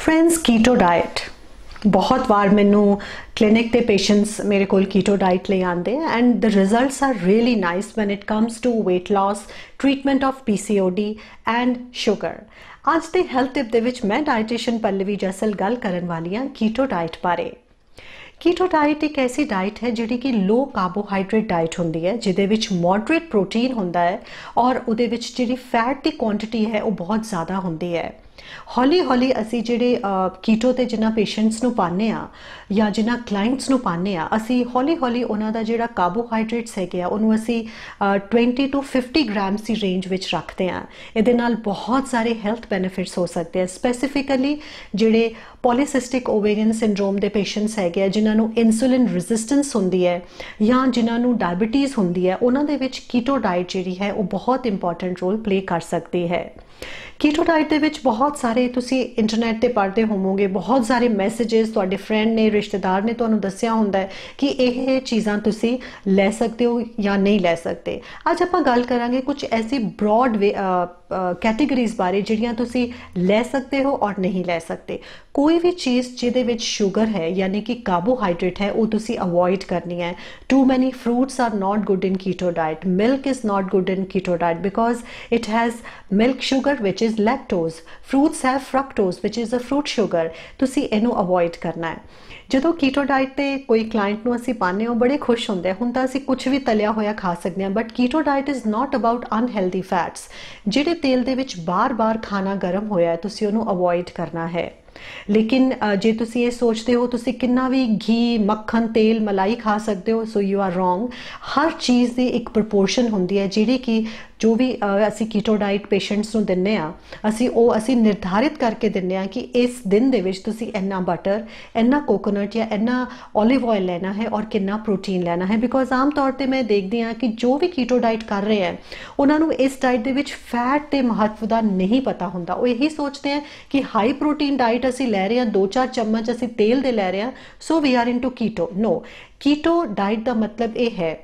Friends keto diet ਬਹੁਤ ਵਾਰ ਮੈਨੂੰ clinic ਤੇ ਪੇਸ਼ੈਂਟਸ ਮੇਰੇ ਕੋਲ ਕੀਟੋ ਡਾਈਟ ਲਈ ਆਂਦੇ and the results are really nice when it comes to weight loss treatment of PCOD and sugar ਅੱਜ ਦੇ ਹੈਲਥ ਟਿਪ ਦੇ ਵਿੱਚ ਮੈਂ ਡਾਈਟੀਸ਼ੀਅਨ ਪੱਲਵੀ ਜਸਲ ਗੱਲ ਕਰਨ ਵਾਲੀ ਹਾਂ ਕੀਟੋ ਡਾਈਟ ਬਾਰੇ ਕੀਟੋ ਡਾਈਟ ਇੱਕ ਐਸੀ ਡਾਈਟ ਹੈ ਜਿਹੜੀ ਕਿ ਲੋ ਕਾਰਬੋਹਾਈਡਰੇਟ ਡਾਈਟ ਹੁੰਦੀ ਹੈ ਜਿਹਦੇ ਵਿੱਚ ਮੋਡਰੇਟ ਪ੍ਰੋਟੀਨ ਹੁੰਦਾ ਹੈ ਔਰ ਉਹਦੇ ਵਿੱਚ ਜਿਹੜੀ ਫੈਟ ਦੀ ਕੁਆਂਟੀਟੀ ਹੈ ਉਹ ਬਹੁਤ ਜ਼ਿਆਦਾ ਹੁੰਦੀ ਹੈ ਹੌਲੀ-ਹੌਲੀ ਅਸੀਂ ਜਿਹੜੇ ਕੀਟੋ ਤੇ ਜਿਨ੍ਹਾਂ ਪੇਸ਼ੈਂਟਸ ਨੂੰ ਪਾਣੇ ਆ ਜਾਂ ਜਿਨ੍ਹਾਂ ਕਲਾਇੰਟਸ ਨੂੰ ਪਾਣੇ ਆ ਅਸੀਂ ਹੌਲੀ-ਹੌਲੀ ਉਹਨਾਂ ਦਾ ਜਿਹੜਾ ਕਾਰਬੋਹਾਈਡਰੇਟਸ ਹੈਗੇ ਆ ਉਹਨੂੰ ਅਸੀਂ 20 ਤੋਂ 50 ਗ੍ਰਾਮਸ ਦੀ ਰੇਂਜ ਵਿੱਚ ਰੱਖਦੇ ਆ ਇਹਦੇ ਨਾਲ ਬਹੁਤ ਸਾਰੇ ਹੈਲਥ ਬੈਨੀਫਿਟਸ ਹੋ ਸਕਦੇ ਆ ਸਪੈਸੀਫਿਕਲੀ ਜਿਹੜੇ ਪੋਲੀਸਿਸਟਿਕ ਓਵੇਰੀਅਨ ਸਿੰਡਰੋਮ ਦੇ ਪੇਸ਼ੈਂਟਸ ਹੈਗੇ ਆ ਜਿਨ੍ਹਾਂ ਨੂੰ ਇਨਸੂਲਿਨ ਰੈਜ਼ਿਸਟੈਂਸ ਹੁੰਦੀ ਹੈ ਜਾਂ ਜਿਨ੍ਹਾਂ ਨੂੰ ਡਾਇਬੀਟੀਜ਼ ਹੁੰਦੀ ਹੈ ਉਹਨਾਂ ਦੇ ਵਿੱਚ ਕੀਟੋ ਡਾਈਟ ਜਿਹੜੀ ਹੈ ਉਹ ਬਹੁਤ ਇੰਪੋਰਟੈਂਟ ਰੋਲ ਪਲੇ ਕਰ ਸਕਦੀ ਹੈ ਕੀਟੋ ਡਾਈਟ ਦੇ ਵਿੱਚ ਬਹੁਤ ਸਾਰੇ ਤੁਸੀਂ ਇੰਟਰਨੈਟ ਤੇ ਪੜਦੇ ਹੋਵੋਗੇ ਬਹੁਤ ਸਾਰੇ ਮੈਸੇजेस ਤੁਹਾਡੇ ਫਰੈਂਡ ਨੇ ਰਿਸ਼ਤੇਦਾਰ ਨੇ ਤੁਹਾਨੂੰ ਦੱਸਿਆ ਹੁੰਦਾ ਹੈ ਕਿ ਇਹ ਚੀਜ਼ਾਂ ਤੁਸੀਂ ਲੈ ਸਕਦੇ ਹੋ ਜਾਂ ਨਹੀਂ ਲੈ ਸਕਦੇ ਅੱਜ ਆਪਾਂ ਗੱਲ ਕਰਾਂਗੇ ਕੁਝ ਐਸੀ ਬ੍ਰੌਡ ਕੈਟਾਗਰੀਜ਼ ਬਾਰੇ ਜਿਹੜੀਆਂ ਤੁਸੀਂ ਲੈ ਸਕਦੇ ਹੋ ਔਰ ਨਹੀਂ ਲੈ ਸਕਦੇ ਕੋਈ ਵੀ ਚੀਜ਼ ਜਿਹਦੇ ਵਿੱਚ ਸ਼ੂਗਰ ਹੈ ਯਾਨੀ ਕਿ ਕਾਰਬੋਹਾਈਡਰੇਟ ਹੈ ਉਹ ਤੁਸੀਂ ਅਵੋਇਡ ਕਰਨੀ ਹੈ too many fruits are not good in keto diet milk is not good in keto diet because it has milk sugar which is lactose fruits have fructose which is a fruit sugar ਤੁਸੀਂ ਇਹਨੂੰ avoid ਕਰਨਾ ਹੈ ਜਦੋਂ keto diet ਤੇ ਕੋਈ client ਨੂੰ ਅਸੀਂ ਪਾਣੇ ਹਾਂ ਬੜੇ ਖੁਸ਼ ਹੁੰਦੇ ਹੁਣ ਤਾਂ ਅਸੀਂ ਕੁਝ ਵੀ ਤਲਿਆ ਹੋਇਆ ਖਾ ਸਕਦੇ ਹਾਂ but keto diet is not about unhealthy fats ਜਿਹੜੇ ਤੇਲ ਦੇ ਵਿੱਚ ਬਾਰ-ਬਾਰ ਖਾਣਾ ਗਰਮ ਹੋਇਆ ਹੈ ਤੁਸੀਂ ਉਹਨੂੰ ਅਵੋਇਡ ਕਰਨਾ ਹੈ ਲੇਕਿਨ ਜੇ ਤੁਸੀਂ ਇਹ ਸੋਚਦੇ ਹੋ ਤੁਸੀਂ ਕਿੰਨਾ ਵੀ ਘੀ ਮੱਖਣ ਤੇਲ ਮਲਾਈ ਖਾ ਸਕਦੇ ਹੋ ਸੋ ਯੂ ਆਰ ਰੋਂਗ ਹਰ ਚੀਜ਼ ਦੀ ਇੱਕ ਪ੍ਰੋਪੋਰਸ਼ਨ ਹੁੰਦੀ ਹੈ ਜਿਹੜੀ ਕਿ ਜੋ ਵੀ ਅਸੀਂ ਕੀਟੋ ਡਾਈਟ ਪੇਸ਼ੈਂਟਸ ਨੂੰ ਦਿੰਨੇ ਆ ਅਸੀਂ ਉਹ ਅਸੀਂ ਨਿਰਧਾਰਿਤ ਕਰਕੇ ਦਿੰਨੇ ਆ ਕਿ ਇਸ ਦਿਨ ਦੇ ਵਿੱਚ ਤੁਸੀਂ ਇੰਨਾ ਬਟਰ ਇੰਨਾ ਕੋਕੋਨਟ ਜਾਂ ਇੰਨਾ 올ਿਵ ਆਇਲ ਲੈਣਾ ਹੈ ਔਰ ਕਿੰਨਾ ਪ੍ਰੋਟੀਨ ਲੈਣਾ ਹੈ ਬਿਕੋਜ਼ ਆਮ ਤੌਰ ਤੇ ਮੈਂ ਦੇਖਦੀ ਆ ਕਿ ਜੋ ਵੀ ਕੀਟੋ ਡਾਈਟ ਕਰ ਰਹੇ ਆ ਉਹਨਾਂ ਨੂੰ ਇਸ ਡਾਈਟ ਦੇ ਵਿੱਚ ਫੈਟ ਤੇ ਮਹੱਤਵ ਦਾ ਨਹੀਂ ਪਤਾ ਹੁੰਦਾ ਉਹ ਇਹੀ ਸੋਚਦੇ ਆ ਕਿ ਹਾਈ ਪ੍ਰੋਟੀਨ ਡਾਈਟ ਅਸੀਂ ਲੈ ਰਹੇ ਆ 2-4 ਚਮਚ ਅਸੀਂ ਤੇਲ ਦੇ ਲੈ ਰਹੇ ਆ so we are into keto no keto diet ਦਾ ਮਤਲਬ ਇਹ ਹੈ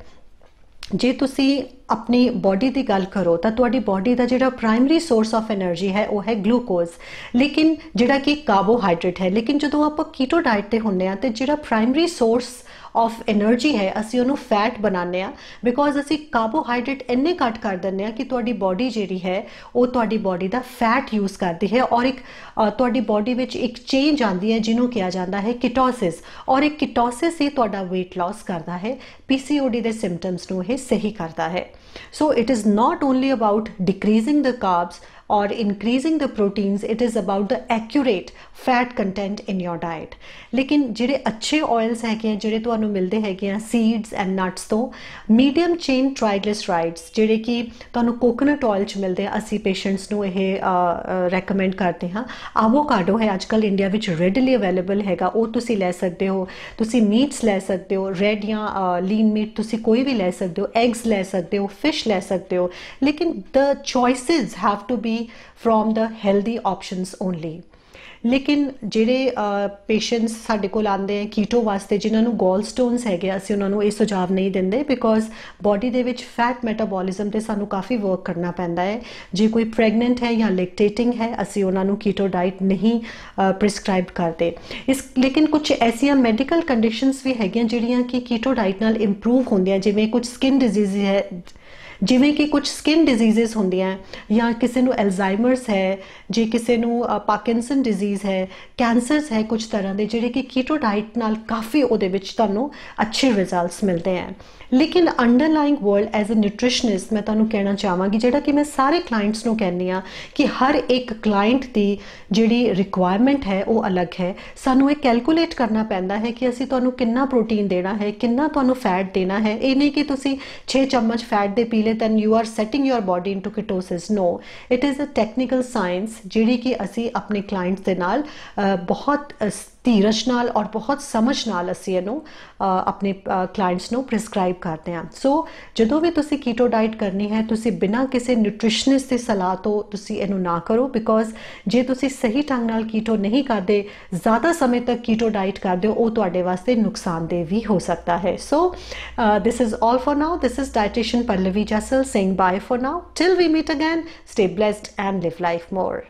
ਜੇ ਤੁਸੀਂ ਆਪਣੀ ਬਾਡੀ ਦੀ ਗੱਲ ਕਰੋ ਤਾਂ ਤੁਹਾਡੀ ਬਾਡੀ ਦਾ ਜਿਹੜਾ ਪ੍ਰਾਇਮਰੀ ਸੋਰਸ ਆਫ એનર્ਜੀ ਹੈ ਉਹ ਹੈ ਗਲੂਕੋਜ਼ ਲੇਕਿਨ ਜਿਹੜਾ ਕਿ ਕਾਰਬੋਹਾਈਡਰੇਟ ਹੈ ਲੇਕਿਨ ਜਦੋਂ ਆਪਾਂ ਕੀਟੋ ਡਾਈਟ ਤੇ ਹੁੰਨੇ ਆ ਤੇ ਜਿਹੜਾ ਪ੍ਰਾਇਮਰੀ ਸੋਰਸ ਆਫ એનર્ਜੀ ਹੈ ਅਸੀਂ ਉਹਨੂੰ ਫੈਟ ਬਣਾਉਂਦੇ ਆ ਬਿਕੋਜ਼ ਅਸੀਂ ਕਾਰਬੋਹਾਈਡਰੇਟ ਇੰਨੇ ਘੱਟ ਕਰ ਦਿੰਦੇ ਆ ਕਿ ਤੁਹਾਡੀ ਬਾਡੀ ਜਿਹੜੀ ਹੈ ਉਹ ਤੁਹਾਡੀ ਬਾਡੀ ਦਾ ਫੈਟ ਯੂਜ਼ ਕਰਦੀ ਹੈ ਔਰ ਇੱਕ ਤੁਹਾਡੀ ਬਾਡੀ ਵਿੱਚ ਇੱਕ ਚੇਂਜ ਆਉਂਦੀ ਹੈ ਜਿਹਨੂੰ ਕਿਹਾ ਜਾਂਦਾ ਹੈ ਕਿਟੋਸਿਸ ਔਰ ਇੱਕ ਕਿਟੋਸਿਸ ਹੀ ਤੁਹਾਡਾ weight loss ਕਰਦਾ ਹੈ PCOD ਦੇ ਸਿੰਪਟਮਸ ਨੂੰ ਇਹ ਸਹੀ ਕਰਦਾ ਹੈ so it is not only about decreasing the carbs or increasing the proteins it is about the accurate fat content in your diet ਲੇਕਿਨ ਜਿਹੜੇ ਅੱਛੇ ਆਇਲਸ ਹੈਗੇ ਆ ਜਿਹੜੇ ਤੁਹਾਨੂੰ ਮਿਲਦੇ ਹੈਗੇ ਆ ਸੀਡਸ ਐਂਡ ਨਟਸ ਤੋਂ ਮੀਡੀਅਮ ਚੇਨ ਟ੍ਰਾਈਗਲਿਸਰਾਈਡਸ ਜਿਹੜੇ ਕਿ ਤੁਹਾਨੂੰ ਕੋਕੋਨਟ ਆਇਲ ਚ ਮਿਲਦੇ ਆ ਅਸੀਂ ਪੇਸ਼ੈਂਟਸ ਨੂੰ ਇਹ ਰეკਮੈਂਡ ਕਰਦੇ ਹਾਂ ਆਵੋਕਾਡੋ ਹੈ ਅੱਜਕੱਲ ਇੰਡੀਆ ਵਿੱਚ ਰੈਡਲੀ ਅਵੇਲੇਬਲ ਹੈਗਾ ਉਹ ਤੁਸੀਂ ਲੈ ਸਕਦੇ ਹੋ ਤੁਸੀਂ ਮੀਟਸ ਲੈ ਸਕਦੇ ਹੋ ਰੈਡ ਜਾਂ ਲੀਨ ਮੀਟ ਤੁਸੀਂ ਕੋਈ ਵੀ ਲੈ ਸਕਦੇ ਹੋ ਐਗਸ ਲੈ ਸਕਦੇ ਹੋ ਫਿਸ਼ ਲੈ ਸਕਦੇ ਹੋ ਲੇਕਿਨ the choices have to be be from the healthy options only ਲੇਕਿਨ ਜਿਹੜੇ ਪੇਸ਼ੈਂਟਸ ਸਾਡੇ ਕੋਲ ਆਉਂਦੇ ਆ ਕੀਟੋ ਵਾਸਤੇ ਜਿਨ੍ਹਾਂ ਨੂੰ ਗੋਲ ਸਟੋਨਸ ਹੈਗੇ ਆ ਅਸੀਂ ਉਹਨਾਂ ਨੂੰ ਇਹ ਸੁਝਾਅ ਨਹੀਂ ਦਿੰਦੇ ਬਿਕੋਜ਼ ਬਾਡੀ ਦੇ ਵਿੱਚ ਫੈਟ ਮੈਟਾਬੋਲਿਜ਼ਮ ਤੇ ਸਾਨੂੰ ਕਾਫੀ ਵਰਕ ਕਰਨਾ ਪੈਂਦਾ ਹੈ ਜੇ ਕੋਈ ਪ੍ਰੈਗਨੈਂਟ ਹੈ ਜਾਂ ਲੈਕਟੇਟਿੰਗ ਹੈ ਅਸੀਂ ਉਹਨਾਂ ਨੂੰ ਕੀਟੋ ਡਾਈਟ ਨਹੀਂ ਪ੍ਰਿਸਕ੍ਰਾਈਬ ਕਰਦੇ ਇਸ ਲੇਕਿਨ ਕੁਝ ਐਸੀਆਂ ਮੈਡੀਕਲ ਕੰਡੀਸ਼ਨਸ ਵੀ ਹੈਗੀਆਂ ਜਿਹੜੀਆਂ ਕਿ ਕੀਟੋ ਡਾਈਟ ਨਾਲ ਇੰਪਰੂਵ ਹੁੰਦੀਆਂ ਜਿਵੇਂ ਕੁਝ ਸਕਿਨ ਡਿਜ਼ੀਜ਼ ਹੈ ਜਿਵੇਂ ਕਿ ਕੁਝ ਸਕਿਨ ਡਿਜ਼ੀਜ਼ਸ ਹੁੰਦੀਆਂ ਜਾਂ ਕਿਸੇ ਨੂੰ ਐਲਜ਼ਾਈਮਰਸ ਹੈ ਜੇ ਕਿਸੇ ਨੂੰ ਪਾਰਕਿੰਸਨ ਡਿਜ਼ੀਜ਼ ਹੈ ਕੈਂਸਰਸ ਹੈ ਕੁਝ ਤਰ੍ਹਾਂ ਦੇ ਜਿਹੜੇ ਕਿ ਕੀਟੋ ਡਾਈਟ ਨਾਲ ਕਾਫੀ ਉਹਦੇ ਵਿੱਚ ਤੁਹਾਨੂੰ ਅੱਛੇ ਰਿਜ਼ਲਟਸ ਮਿਲਦੇ ਆ ਲੇਕਿਨ underlying world as a nutritionist ਮੈਂ ਤੁਹਾਨੂੰ ਕਹਿਣਾ ਚਾਹਾਂਗੀ ਜਿਹੜਾ ਕਿ ਮੈਂ ਸਾਰੇ ਕਲਾਇੰਟਸ ਨੂੰ ਕਹਿੰਨੀ ਆ ਕਿ ਹਰ ਇੱਕ ਕਲਾਇੰਟ ਦੀ ਜਿਹੜੀ ਰਿਕੁਆਇਰਮੈਂਟ ਹੈ ਉਹ ਅਲੱਗ ਹੈ ਸਾਨੂੰ ਇਹ ਕੈਲਕੂਲੇਟ ਕਰਨਾ ਪੈਂਦਾ ਹੈ ਕਿ ਅਸੀਂ ਤੁਹਾਨੂੰ ਕਿੰਨਾ ਪ੍ਰੋਟੀਨ ਦੇਣਾ ਹੈ ਕਿੰਨਾ ਤੁਹਾਨੂੰ ਫੈਟ ਦੇਣਾ ਹੈ ਇਹ ਨਹੀਂ ਕਿ ਤੁਸੀਂ 6 ਚਮਚ ਫੈਟ ਦੇ ਪੀ it and you are setting your body into ketosis no it is a technical science ਜਿਹੜੀ ਕਿ ਅਸੀਂ ਆਪਣੇ ਕਲਾਇੰਟਸ ਦੇ ਨਾਲ ਬਹੁਤ ਧੀਰਜ ਨਾਲ ਔਰ ਬਹੁਤ ਸਮਝ ਨਾਲ ਅਸੀਂ ਇਹਨੂੰ ਆਪਣੇ ਕਲਾਇੰਟਸ ਨੂੰ ਪ੍ਰਿਸਕ੍ਰਾਈਬ ਕਰਦੇ ਹਾਂ ਸੋ ਜਦੋਂ ਵੀ ਤੁਸੀਂ ਕੀਟੋ ਡਾਈਟ ਕਰਨੀ ਹੈ ਤੁਸੀਂ ਬਿਨਾਂ ਕਿਸੇ ਨਿਊਟ੍ਰੀਸ਼ਨਿਸਟ ਦੀ ਸਲਾਹ ਤੋਂ ਤੁਸੀਂ ਇਹਨੂੰ ਨਾ ਕਰੋ ਬਿਕੋਜ਼ ਜੇ ਤੁਸੀਂ ਸਹੀ ਢੰਗ ਨਾਲ ਕੀਟੋ ਨਹੀਂ ਕਰਦੇ ਜ਼ਿਆਦਾ ਸਮੇਂ ਤੱਕ ਕੀਟੋ ਡਾਈਟ ਕਰਦੇ ਹੋ ਉਹ ਤੁਹਾਡੇ ਵਾਸਤੇ ਨੁਕਸਾਨਦੇਹ ਵੀ ਹੋ ਸਕਦਾ ਹੈ ਸੋ this is all for now. This is dietitian Pallavi Jassel saying bye for now. Till we meet again, stay blessed and live life more.